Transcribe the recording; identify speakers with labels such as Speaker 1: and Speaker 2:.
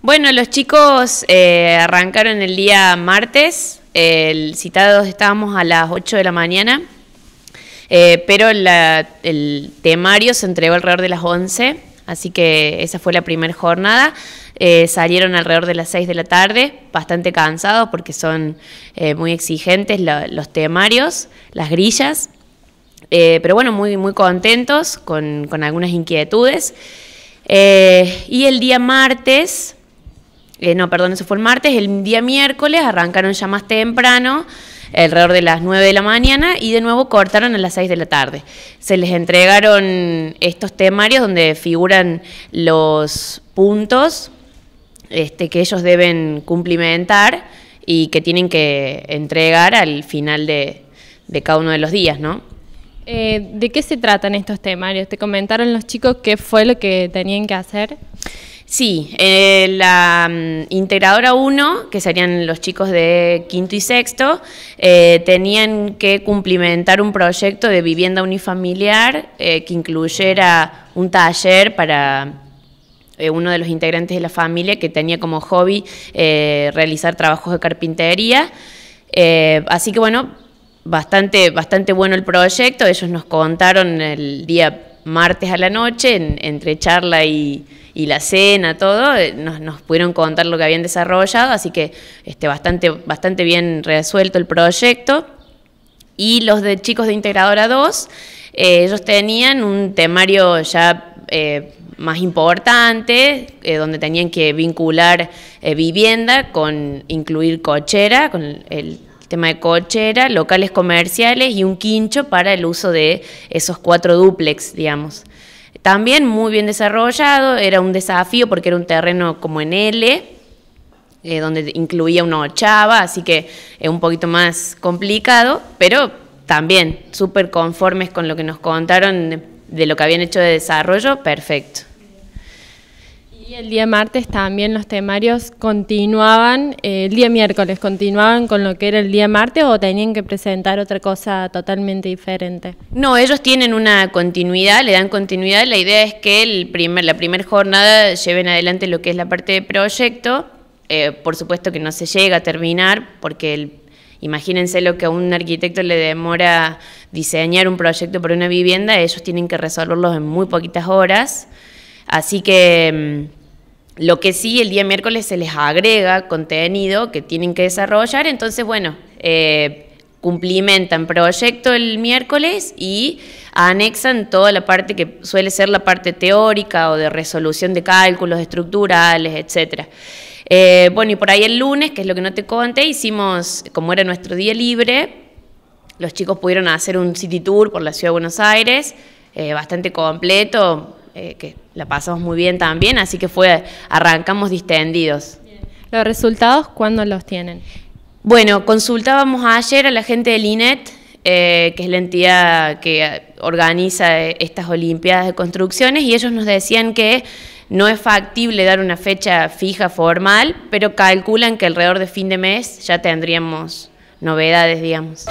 Speaker 1: Bueno, los chicos eh, arrancaron el día martes, el citados estábamos a las 8 de la mañana, eh, pero el temario se entregó alrededor de las 11, así que esa fue la primera jornada. Eh, salieron alrededor de las 6 de la tarde, bastante cansados porque son muy exigentes los temarios, las grillas, pero bueno, muy, muy contentos con, con algunas inquietudes. y el día martes eh, no, perdón, eso fue el martes. El día miércoles arrancaron ya más temprano, alrededor de las 9 de la mañana, y de nuevo cortaron a las 6 de la tarde. Se les entregaron estos temarios donde figuran los puntos este, que ellos deben cumplimentar y que tienen que entregar al final de, de cada uno de los días, ¿no?
Speaker 2: Eh, ¿De qué se tratan estos temarios? ¿Te comentaron los chicos qué fue lo que tenían que hacer?
Speaker 1: Sí, eh, la mm, integradora 1, que serían los chicos de quinto y sexto, eh, tenían que cumplimentar un proyecto de vivienda unifamiliar eh, que incluyera un taller para uno de los integrantes de la familia que tenía como hobby realizar trabajos de carpintería. así que bueno, bastante, bastante bueno el proyecto. Ellos nos contaron el día martes a la noche, entre charla y y la cena, todo, eh, nos, pudieron contar lo que habían desarrollado, así que este, bastante, bastante bien resuelto el proyecto. Y los de chicos de Integradora 2, eh, ellos tenían un temario ya... Eh, más importante, donde tenían que vincular vivienda con incluir cochera, con el, el, tema de cochera, locales comerciales y un quincho para el uso de esos cuatro duplex, digamos. También muy bien desarrollado, era un desafío porque era un terreno como en L, eh, donde incluía una ochava, así que es un poquito más complicado, pero también súper conformes con lo que nos contaron de lo que habían hecho de desarrollo, perfecto.
Speaker 2: Y el día martes también los temarios continuaban, eh, el día miércoles continuaban con lo que era el día martes o tenían que presentar otra cosa totalmente diferente.
Speaker 1: No, ellos tienen una continuidad, le dan continuidad. La idea es que el primer, la primera jornada lleven adelante lo que es la parte de proyecto. Eh, por supuesto que no se llega a terminar porque el Imagínense lo que a un arquitecto le demora diseñar un proyecto para una vivienda, ellos tienen que resolverlos en muy poquitas horas. Así que mm, lo que sí, el día miércoles se les agrega contenido que tienen que desarrollar, entonces, bueno, eh, cumplimentan proyecto el miércoles y anexan toda la parte que suele ser la parte teórica o de resolución de cálculos estructurales, etc. Eh, bueno, y por ahí el lunes, que es lo que no te conté, hicimos, como era nuestro día libre, los chicos pudieron hacer un city tour por la ciudad de Buenos Aires, eh, bastante completo, eh, que la pasamos muy bien también, así que fue, arrancamos distendidos.
Speaker 2: ¿Los resultados cuándo los tienen?
Speaker 1: Bueno, consultábamos ayer a la gente del INET, eh, que es la entidad que eh, organiza estas Olimpiadas de Construcciones, y ellos nos decían que no es factible dar una fecha fija formal, pero calculan que alrededor de fin de mes ya tendríamos novedades, digamos.